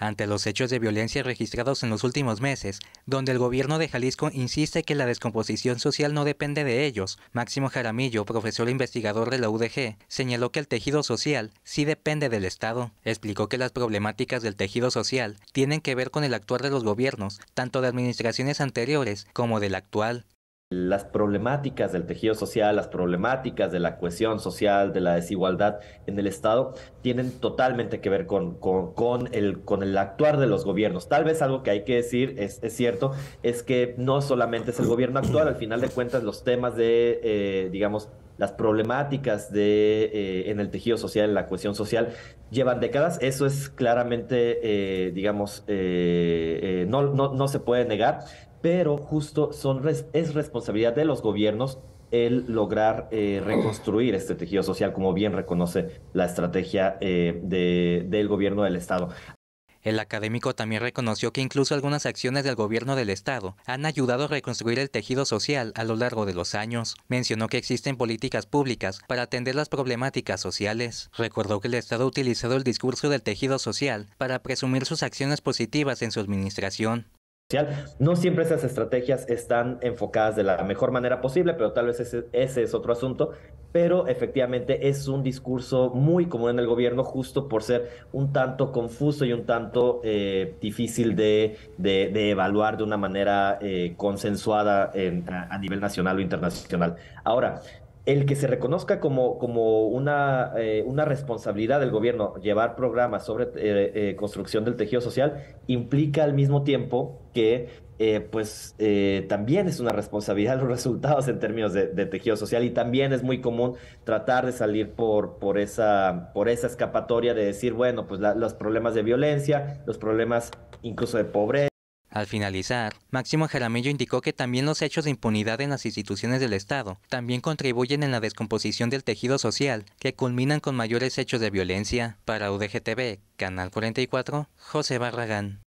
ante los hechos de violencia registrados en los últimos meses, donde el gobierno de Jalisco insiste que la descomposición social no depende de ellos. Máximo Jaramillo, profesor e investigador de la UDG, señaló que el tejido social sí depende del Estado. Explicó que las problemáticas del tejido social tienen que ver con el actuar de los gobiernos, tanto de administraciones anteriores como del actual las problemáticas del tejido social, las problemáticas de la cohesión social, de la desigualdad en el Estado, tienen totalmente que ver con, el, con el actuar de los gobiernos. Tal vez algo que hay que decir, es, cierto, es que no solamente es el gobierno actual, al final de cuentas los temas de, eh, digamos, las problemáticas de, eh, en el tejido social, en la cohesión social, llevan décadas. Eso es claramente, eh, digamos, no, no, se puede negar pero justo es responsabilidad de los gobiernos el lograr eh, reconstruir este tejido social, como bien reconoce la estrategia eh, del gobierno del Estado. El académico también reconoció que incluso algunas acciones del gobierno del Estado han ayudado a reconstruir el tejido social a lo largo de los años. Mencionó que existen políticas públicas para atender las problemáticas sociales. Recordó que el Estado ha utilizado el discurso del tejido social para presumir sus acciones positivas en su administración. No siempre esas estrategias están enfocadas de la mejor manera posible, pero tal vez ese, es otro asunto. Pero efectivamente es un discurso muy común en el gobierno, justo por ser un tanto confuso y un tanto eh, difícil de, evaluar de una manera eh, consensuada a, a nivel nacional o internacional. Ahora, el que se reconozca como, como una, eh, una responsabilidad del gobierno llevar programas sobre eh, eh, construcción del tejido social implica al mismo tiempo que pues también es una responsabilidad los resultados en términos de, tejido social y también es muy común tratar de salir por, por, esa, por esa escapatoria de decir, bueno, pues los problemas de violencia, los problemas incluso de pobreza, al finalizar, Máximo Jaramillo indicó que también los hechos de impunidad en las instituciones del Estado también contribuyen en la descomposición del tejido social, que culminan con mayores hechos de violencia. Para UDGTV, Canal 44, José Barragán.